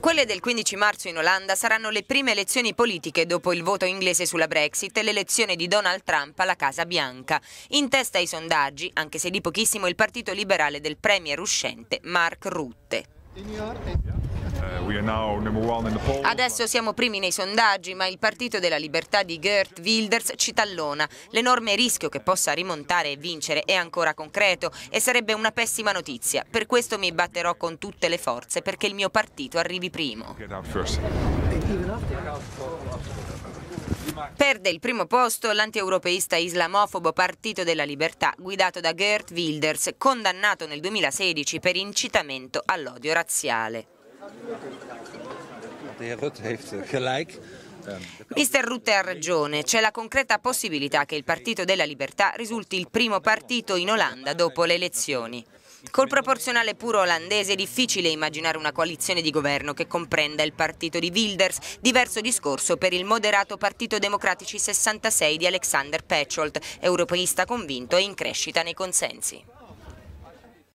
Quelle del 15 marzo in Olanda saranno le prime elezioni politiche dopo il voto inglese sulla Brexit e l'elezione di Donald Trump alla Casa Bianca. In testa ai sondaggi, anche se di pochissimo, il partito liberale del premier uscente Mark Rutte. Adesso siamo primi nei sondaggi, ma il Partito della Libertà di Gert Wilders ci tallona. L'enorme rischio che possa rimontare e vincere è ancora concreto e sarebbe una pessima notizia. Per questo mi batterò con tutte le forze perché il mio partito arrivi primo. Perde il primo posto l'antieuropeista islamofobo Partito della Libertà, guidato da Gert Wilders, condannato nel 2016 per incitamento all'odio razziale de Rutte Mister Rutte ha ragione, c'è la concreta possibilità che il Partito della Libertà risulti il primo partito in Olanda dopo le elezioni. Col proporzionale puro olandese è difficile immaginare una coalizione di governo che comprenda il partito di Wilders, diverso discorso per il moderato Partito Democratici 66 di Alexander Petscholt, europeista convinto e in crescita nei consensi.